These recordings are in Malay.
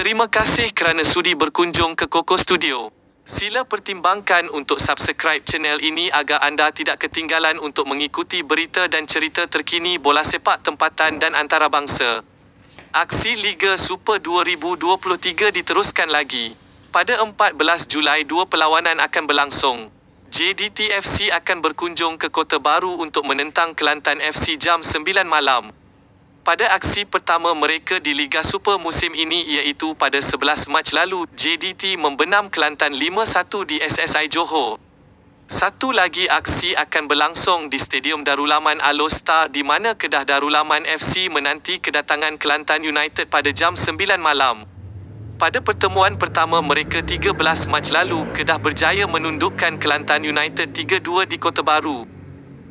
Terima kasih kerana sudi berkunjung ke Koko Studio. Sila pertimbangkan untuk subscribe channel ini agar anda tidak ketinggalan untuk mengikuti berita dan cerita terkini bola sepak tempatan dan antarabangsa. Aksi Liga Super 2023 diteruskan lagi. Pada 14 Julai, dua perlawanan akan berlangsung. JDTFC akan berkunjung ke Kota Baru untuk menentang Kelantan FC jam 9 malam. Pada aksi pertama mereka di Liga Super musim ini iaitu pada 11 Mac lalu, JDT membenam Kelantan 5-1 di SSI Johor. Satu lagi aksi akan berlangsung di Stadium Darulaman Alostar di mana Kedah Darulaman FC menanti kedatangan Kelantan United pada jam 9 malam. Pada pertemuan pertama mereka 13 Mac lalu, Kedah berjaya menundukkan Kelantan United 3-2 di Kota Baru.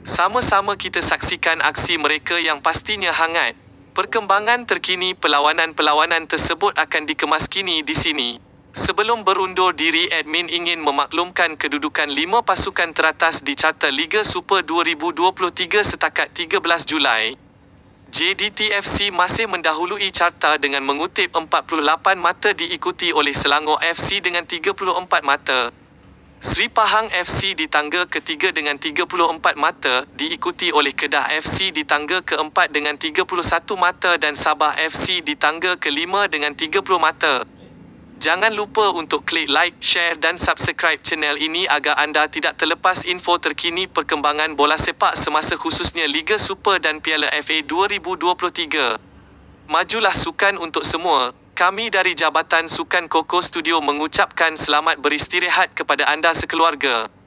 Sama-sama kita saksikan aksi mereka yang pastinya hangat. Perkembangan terkini pelawanan-pelawanan tersebut akan dikemaskini di sini. Sebelum berundur diri, admin ingin memaklumkan kedudukan lima pasukan teratas di carta Liga Super 2023 setakat 13 Julai. JDTFC masih mendahului carta dengan mengutip 48 mata diikuti oleh Selangor FC dengan 34 mata. Sri Pahang FC di tangga ketiga dengan 34 mata diikuti oleh Kedah FC di tangga keempat dengan 31 mata dan Sabah FC di tangga kelima dengan 30 mata. Jangan lupa untuk klik like, share dan subscribe channel ini agar anda tidak terlepas info terkini perkembangan bola sepak semasa khususnya Liga Super dan Piala FA 2023. Majulah sukan untuk semua. Kami dari Jabatan Sukan Koko Studio mengucapkan selamat beristirahat kepada anda sekeluarga.